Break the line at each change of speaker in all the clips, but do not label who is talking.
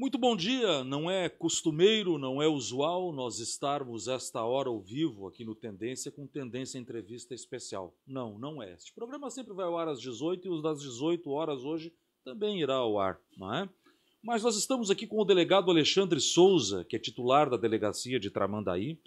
Muito bom dia! Não é costumeiro, não é usual nós estarmos esta hora ao vivo aqui no Tendência com Tendência Entrevista Especial. Não, não é. Este programa sempre vai ao ar às 18 e os das 18 horas hoje também irá ao ar, não é? Mas nós estamos aqui com o delegado Alexandre Souza, que é titular da delegacia de Tramandaí,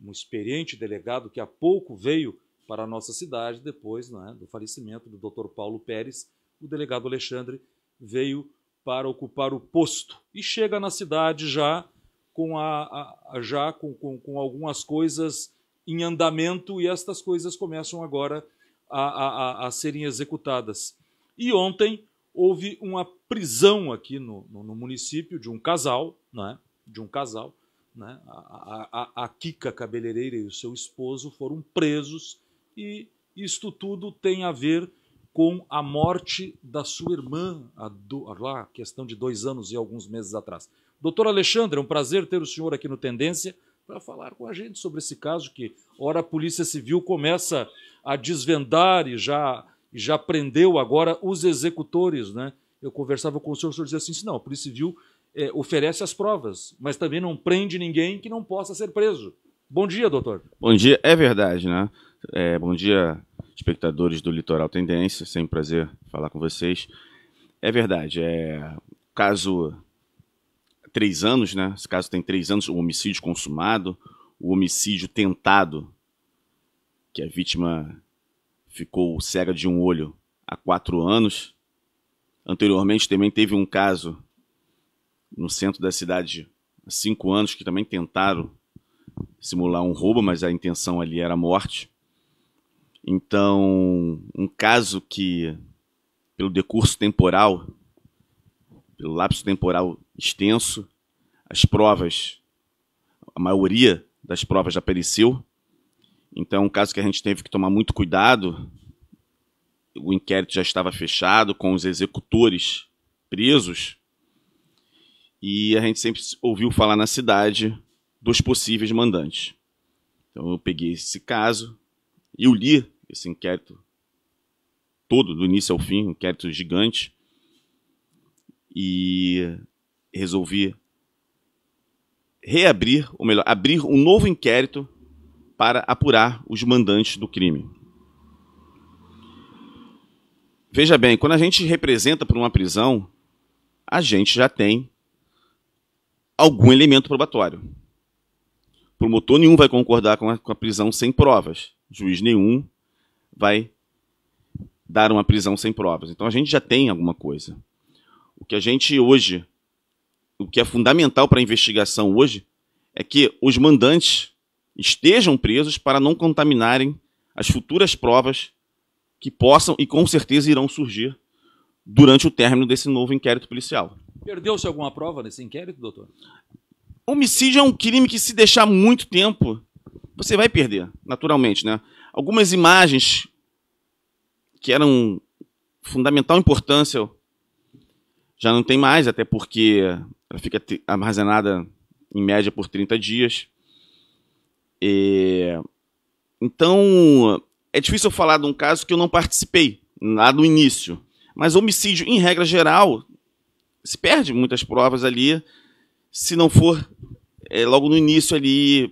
um experiente delegado que há pouco veio para a nossa cidade depois é? do falecimento do Dr. Paulo Pérez. O delegado Alexandre veio para ocupar o posto e chega na cidade já com, a, a já com, com, com algumas coisas em andamento e estas coisas começam agora a, a, a, serem executadas. E ontem houve uma prisão aqui no, no, no município de um casal, né? de um casal, né? a, a, a Kika cabeleireira e o seu esposo foram presos e isto tudo tem a ver com a morte da sua irmã, do lá, questão de dois anos e alguns meses atrás. Doutor Alexandre, é um prazer ter o senhor aqui no Tendência para falar com a gente sobre esse caso que, ora, a Polícia Civil começa a desvendar e já, já prendeu agora os executores. Né? Eu conversava com o senhor, o senhor dizia assim, não, a Polícia Civil é, oferece as provas, mas também não prende ninguém que não possa ser preso. Bom dia, doutor.
Bom dia, é verdade, né? É, bom dia, espectadores do Litoral Tendência. Sempre prazer falar com vocês. É verdade, é caso três anos, né? Esse caso tem três anos, o homicídio consumado, o homicídio tentado, que a vítima ficou cega de um olho há quatro anos. Anteriormente também teve um caso no centro da cidade há cinco anos que também tentaram simular um roubo, mas a intenção ali era a morte. Então, um caso que, pelo decurso temporal, pelo lapso temporal extenso, as provas, a maioria das provas já pereceu. Então, é um caso que a gente teve que tomar muito cuidado. O inquérito já estava fechado, com os executores presos. E a gente sempre ouviu falar na cidade dos possíveis mandantes. Então, eu peguei esse caso e o li esse inquérito todo, do início ao fim, um inquérito gigante. E resolvi reabrir, ou melhor, abrir um novo inquérito para apurar os mandantes do crime. Veja bem, quando a gente representa para uma prisão, a gente já tem algum elemento probatório. Promotor nenhum vai concordar com a prisão sem provas. Juiz nenhum vai dar uma prisão sem provas. Então a gente já tem alguma coisa. O que a gente hoje, o que é fundamental para a investigação hoje, é que os mandantes estejam presos para não contaminarem as futuras provas que possam e com certeza irão surgir durante o término desse novo inquérito policial.
Perdeu-se alguma prova nesse inquérito, doutor?
Homicídio é um crime que, se deixar muito tempo, você vai perder, naturalmente, né? algumas imagens que eram fundamental importância já não tem mais, até porque ela fica armazenada em média por 30 dias. Então, é difícil eu falar de um caso que eu não participei lá no início. Mas homicídio, em regra geral, se perde muitas provas ali, se não for é, logo no início ali.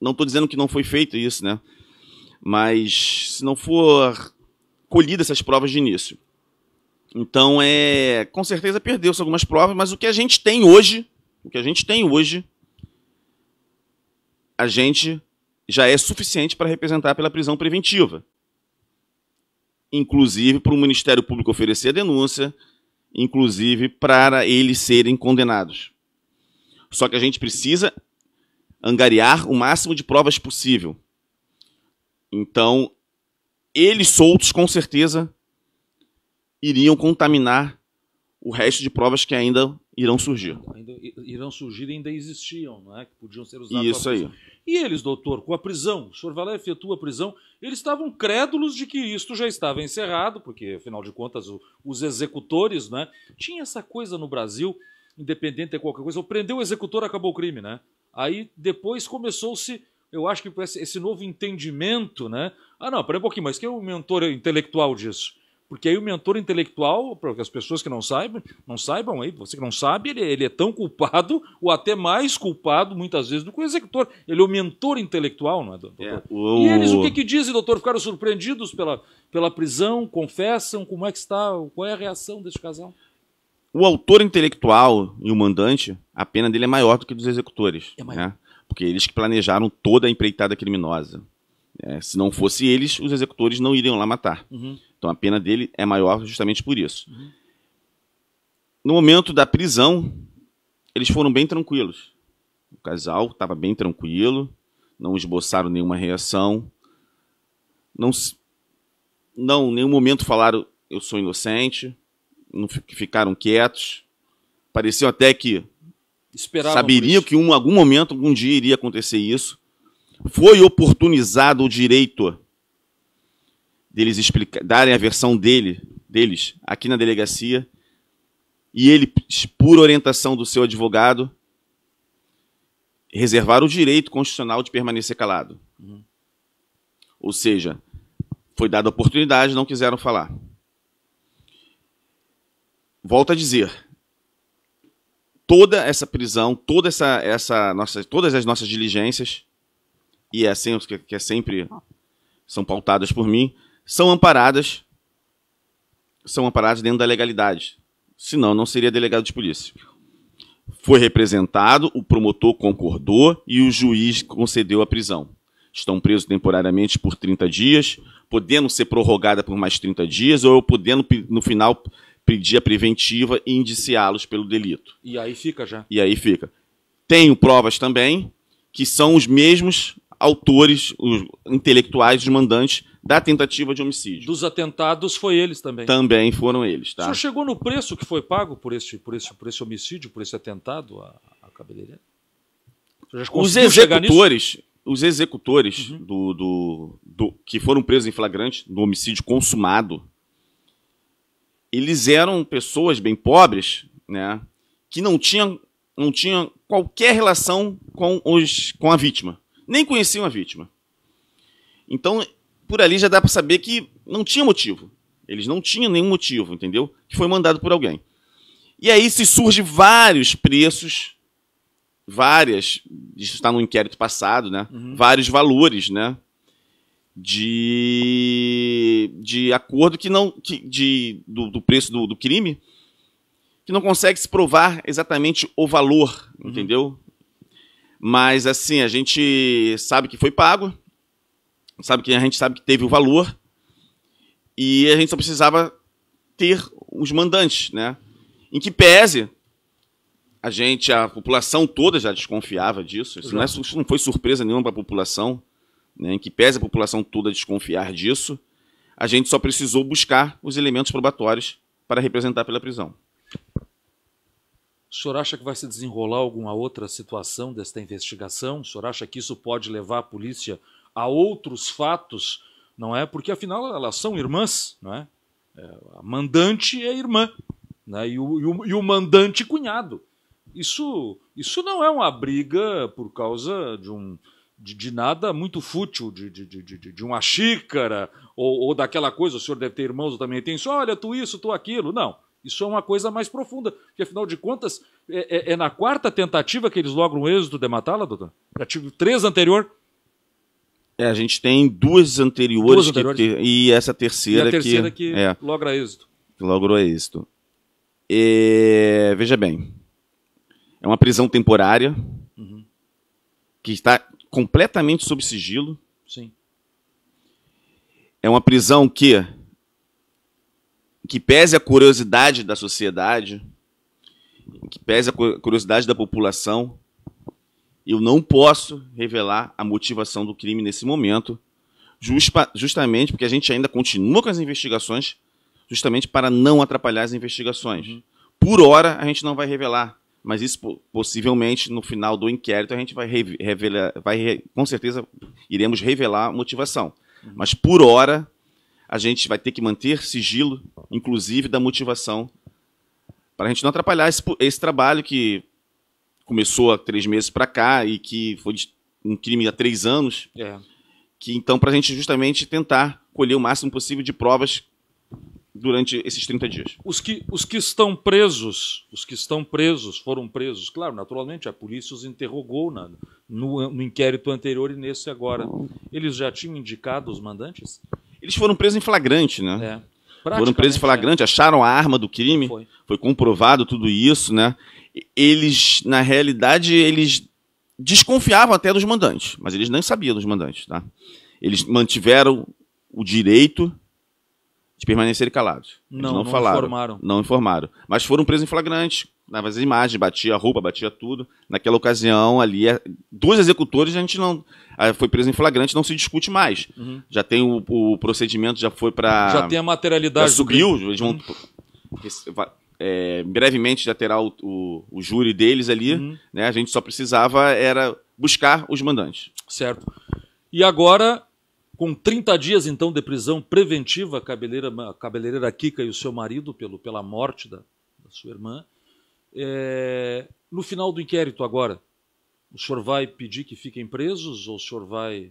Não estou dizendo que não foi feito isso, né? mas se não for colhida essas provas de início. Então, é, com certeza perdeu-se algumas provas, mas o que a gente tem hoje, o que a gente tem hoje, a gente já é suficiente para representar pela prisão preventiva. Inclusive para o Ministério Público oferecer a denúncia, inclusive para eles serem condenados. Só que a gente precisa angariar o máximo de provas possível então, eles soltos, com certeza, iriam contaminar o resto de provas que ainda irão surgir.
Ainda, irão surgir e ainda existiam, não é? que podiam ser usadas. Isso aí. E eles, doutor, com a prisão, o senhor vai lá e efetua a prisão, eles estavam crédulos de que isto já estava encerrado, porque, afinal de contas, o, os executores, né? Tinha essa coisa no Brasil, independente de qualquer coisa, prendeu o executor, acabou o crime, né? Aí depois começou-se eu acho que esse novo entendimento, né? Ah, não, peraí um pouquinho, mas quem é o mentor intelectual disso? Porque aí o mentor intelectual, para as pessoas que não saibam, não saibam aí, você que não sabe, ele, é, ele, é tão culpado, ou até mais culpado, muitas vezes, do que o executor. Ele é o mentor intelectual, não é, doutor? É.
E eles o que,
que dizem, doutor? Ficaram surpreendidos pela, pela prisão, confessam, como é que está, qual é a reação deste casal?
O autor intelectual e o mandante, a pena dele é maior do que dos executores. É né? maior. Né? porque eles que planejaram toda a empreitada criminosa. É, se não fosse eles, os executores não iriam lá matar. Uhum. Então a pena dele é maior justamente por isso. Uhum. No momento da prisão, eles foram bem tranquilos. O casal estava bem tranquilo, não esboçaram nenhuma reação, não, não, em nenhum momento falaram eu sou inocente, não ficaram quietos, Pareceu até que Esperavam Saberiam que em algum momento, algum dia iria acontecer isso. Foi oportunizado o direito deles explicar, darem a versão dele, deles aqui na delegacia. E ele, por orientação do seu advogado, reservar o direito constitucional de permanecer calado. Uhum. Ou seja, foi dada a oportunidade, não quiseram falar. Volto a dizer, toda essa prisão, toda essa, essa nossa, todas as nossas diligências, e é sempre, assim, que é sempre são pautadas por mim, são amparadas são amparadas dentro da legalidade. Senão, não seria delegado de polícia. Foi representado, o promotor concordou e o juiz concedeu a prisão. Estão presos temporariamente por 30 dias, podendo ser prorrogada por mais 30 dias, ou eu podendo, no final, pedir a preventiva e indiciá-los pelo delito.
E aí fica já. E
aí fica. Tenho provas também que são os mesmos autores, os intelectuais, os mandantes da tentativa de homicídio.
Dos atentados foi eles também.
Também foram eles, tá? O senhor
chegou no preço que foi pago por esse, por esse, por esse homicídio, por esse atentado à, à cabeleireira? Os executores,
os executores uhum. do, do, do, que foram presos em flagrante no homicídio consumado eles eram pessoas bem pobres, né, que não tinham, não tinham qualquer relação com, os, com a vítima, nem conheciam a vítima. Então, por ali já dá para saber que não tinha motivo. Eles não tinham nenhum motivo, entendeu? Que foi mandado por alguém. E aí se surge vários preços, várias, isso está no inquérito passado, né? Uhum. Vários valores, né? de, de acordo que não que, de, do, do preço do, do, crime que não consegue se provar exatamente o valor, uhum. entendeu? Mas assim a gente sabe que foi pago, sabe que a gente sabe que teve o valor e a gente só precisava ter os mandantes, né? Em que pese a gente, a população toda já desconfiava disso. Isso não, é, isso não foi surpresa nenhuma para a população né, em que pese a população toda desconfiar disso, a gente só precisou buscar os elementos probatórios para representar pela prisão.
O senhor acha que vai se desenrolar alguma outra situação desta investigação? O senhor acha que isso pode levar a polícia a outros fatos? Não é? Porque afinal elas são irmãs, não é? é a mandante é irmã, né? e, o, e, o, e o mandante cunhado. Isso, isso não é uma briga por causa de um, de, de, nada muito fútil, de, de, de, de uma xícara ou, ou, daquela coisa, o senhor deve ter irmãos, eu também tenho, olha, tu isso, tu aquilo. Não, isso é uma coisa mais profunda, porque afinal de contas, é, é, é na quarta tentativa que eles logram o êxito de matá-la, doutor? Já tive três anterior.
É, a gente tem duas anteriores, duas anteriores. Te... e essa terceira, e terceira que, que é, logra êxito. Que logrou êxito. É, veja bem, é uma prisão temporária uhum. que está completamente sob sigilo. Sim. É uma prisão que que pese a curiosidade da sociedade, que pese a curiosidade da população, eu não posso revelar a motivação do crime nesse momento, justa, justamente porque a gente ainda continua com as investigações, justamente para não atrapalhar as investigações. Uhum. Por hora, a gente não vai revelar mas isso possivelmente no final do inquérito a gente vai revelar, vai com certeza iremos revelar a motivação. Uhum. Mas por hora a gente vai ter que manter sigilo, inclusive da motivação, para a gente não atrapalhar esse, esse, trabalho que começou há três meses para cá e que foi um crime há três anos. É. Que então para a gente justamente tentar colher o máximo possível de provas durante esses 30 dias.
Os que, os que estão presos, os que estão presos, foram presos, claro, naturalmente, a polícia os interrogou na, no, no inquérito anterior e nesse agora. Eles já tinham indicado os mandantes?
Eles foram presos em flagrante, né? É. Foram presos em flagrante, é. acharam a arma do crime, foi. foi comprovado tudo isso, né? Eles, na realidade, eles desconfiavam até dos mandantes, mas eles nem sabiam dos mandantes, tá? Eles mantiveram o direito de permanecerem calados. Não, não, não, falaram, informaram. Não informaram. Mas foram presos em flagrante. Né? Mas imagens, imagem, batia a roupa, batia tudo. Naquela ocasião, ali, é, dois executores, a gente não. Ah, foi preso em flagrante, não se discute mais. Uhum. Já tem o, o, procedimento, já foi para. Já tem a materialidade. Já subiu, eles vão. Uhum. É, brevemente já terá o, o, o júri deles ali. Uhum. Né? A gente só precisava era buscar os mandantes.
Certo. E agora com 30 dias, então, de prisão preventiva, a cabeleireira, a cabeleireira Kika e o seu marido, pelo, pela morte da, da sua irmã. É, no final do inquérito, agora, o senhor vai pedir que fiquem presos ou o senhor vai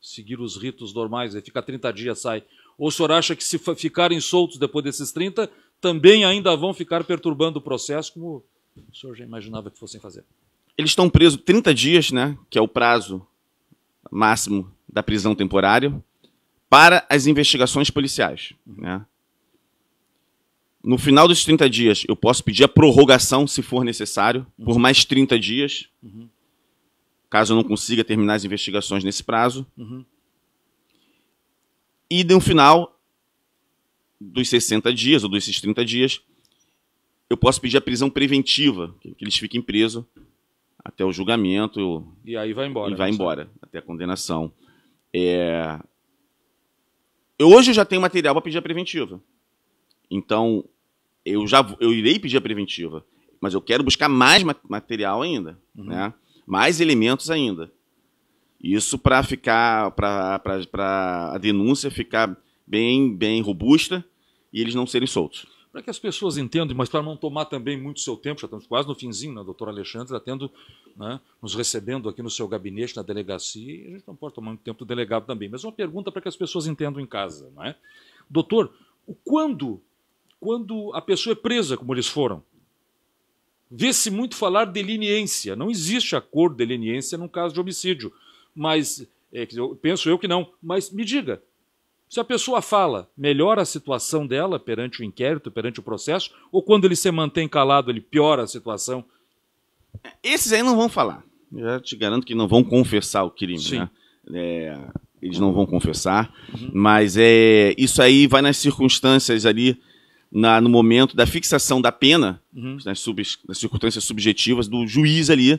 seguir os ritos normais? Aí fica 30 dias, sai. Ou o senhor acha que se ficarem soltos depois desses 30, também ainda vão ficar perturbando o processo, como o senhor já imaginava que fossem fazer?
Eles estão presos 30 dias, né? Que é o prazo máximo da prisão temporária para as investigações policiais. Né? No final dos 30 dias, eu posso pedir a prorrogação, se for necessário, por mais 30 dias, caso eu não consiga terminar as investigações nesse prazo. E no final dos 60 dias, ou desses 30 dias, eu posso pedir a prisão preventiva, que eles fiquem presos até o julgamento.
E aí vai embora. E vai
né, embora, até a condenação. É... Hoje eu já tenho material para pedir a preventiva. Então, eu já eu irei pedir a preventiva. Mas eu quero buscar mais material ainda, uhum. né? mais elementos ainda. Isso para ficar, para a denúncia ficar bem, bem robusta e eles não serem soltos
para que as pessoas entendam, mas para não tomar também muito seu tempo, já estamos quase no finzinho, né, doutor Alexandre, tendo, né, nos recebendo aqui no seu gabinete, na delegacia, e a gente não pode tomar muito tempo do delegado também. Mas uma pergunta para que as pessoas entendam em casa. é? Doutor, quando, quando a pessoa é presa, como eles foram, vê-se muito falar de leniência. Não existe acordo de leniência num caso de homicídio, mas é, penso eu que não. Mas me diga, se a pessoa fala, melhora a situação dela perante o inquérito, perante o processo, ou quando ele se mantém calado, ele piora a situação? Esses aí não vão falar.
Já te garanto que não vão confessar o crime, Sim. né? É, eles não vão confessar, uhum. mas é isso aí vai nas circunstâncias ali, na, no momento da fixação da pena, uhum. nas, sub, nas circunstâncias subjetivas do juiz ali,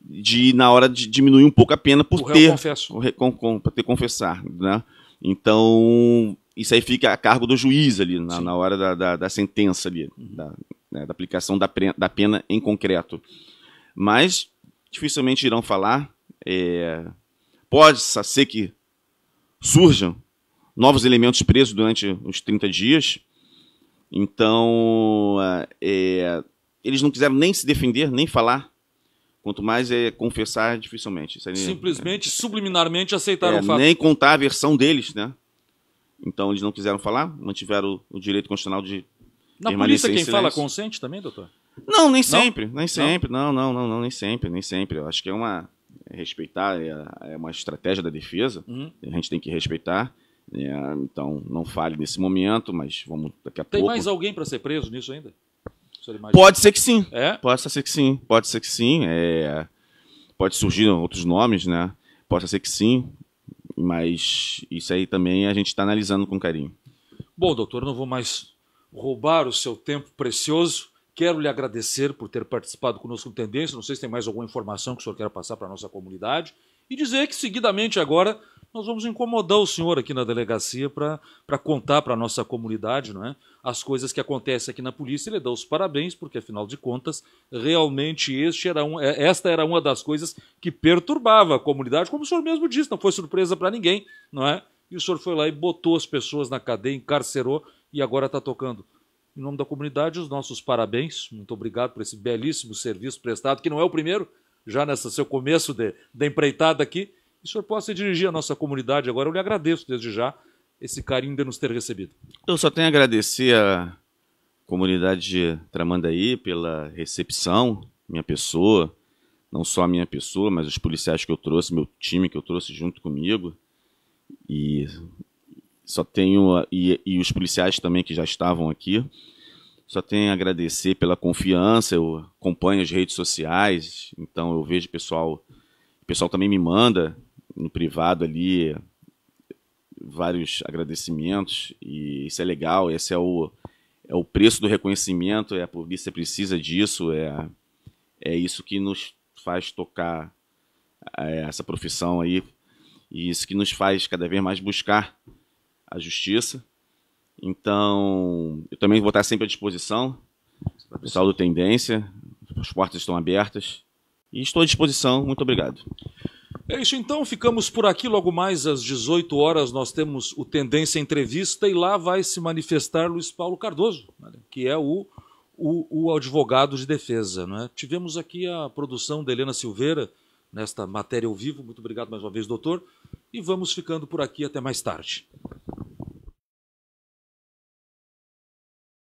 de na hora de diminuir um pouco a pena por o ter, confesso. O, com, com, ter confessar, né? Então, isso aí fica a cargo do juiz ali, na, na hora da, da, da, sentença ali, uhum. da, né, da, aplicação da, da pena em concreto. Mas, dificilmente irão falar, é, pode ser que surjam novos elementos presos durante os 30 dias, então, é, é, eles não quiseram nem se defender, nem falar Quanto mais é confessar, dificilmente. Seria,
Simplesmente, é, subliminarmente aceitaram é, o fato. Nem contar
a versão deles, né? Então eles não quiseram falar, mantiveram o, o direito constitucional de. Na polícia, quem fala é consente também, doutor? Não, nem sempre, não? nem sempre, não? não, não, não, nem sempre, nem sempre. Eu acho que é uma é respeitar é, é uma estratégia da defesa. Uhum. A gente tem que respeitar. É, então não fale nesse momento, mas vamos daqui a tem pouco. Tem mais
alguém para ser preso nisso ainda? Pode ser que sim.
É? Pode ser que sim. Pode ser que sim. É... Pode surgir outros nomes, né? Pode ser que sim. Mas isso aí também a gente está analisando com carinho.
Bom, doutor, não vou mais roubar o seu tempo precioso. Quero lhe agradecer por ter participado conosco no Tendência. Não sei se tem mais alguma informação que o senhor quer passar para a nossa comunidade. E dizer que, seguidamente, agora nós vamos incomodar o senhor aqui na delegacia para contar para a nossa comunidade não é? as coisas que acontecem aqui na polícia. Ele dá os parabéns, porque afinal de contas, realmente este era um, é, esta era uma das coisas que perturbava a comunidade, como o senhor mesmo disse, não foi surpresa para ninguém, não é? E o senhor foi lá e botou as pessoas na cadeia, encarcerou e agora está tocando. Em nome da comunidade, os nossos parabéns. Muito obrigado por esse belíssimo serviço prestado, que não é o primeiro, já nesse seu começo de, de empreitada aqui, e o senhor possa dirigir a nossa comunidade agora. Eu lhe agradeço desde já esse carinho de nos ter recebido.
Eu só tenho a agradecer a comunidade de Tramandaí pela recepção, minha pessoa, não só a minha pessoa, mas os policiais que eu trouxe, meu time que eu trouxe junto comigo. E só tenho e, e os policiais também que já estavam aqui. Só tenho a agradecer pela confiança. Eu acompanho as redes sociais, então eu vejo pessoal, o pessoal também me manda no privado ali vários agradecimentos e isso é legal, esse é o, é o preço do reconhecimento, é a polícia precisa disso, é, é isso que nos faz tocar essa profissão aí e isso que nos faz cada vez mais buscar a justiça. Então, eu também vou estar sempre à disposição, pessoal do Tendência, as portas estão abertas e estou à disposição, muito obrigado.
É isso então, ficamos por aqui. Logo mais às 18 horas nós temos o Tendência Entrevista e lá vai se manifestar Luiz Paulo Cardoso, né, que é o, o, o advogado de defesa. Né? Tivemos aqui a produção de Helena Silveira nesta matéria ao vivo. Muito obrigado mais uma vez, doutor. E vamos ficando por aqui até mais tarde.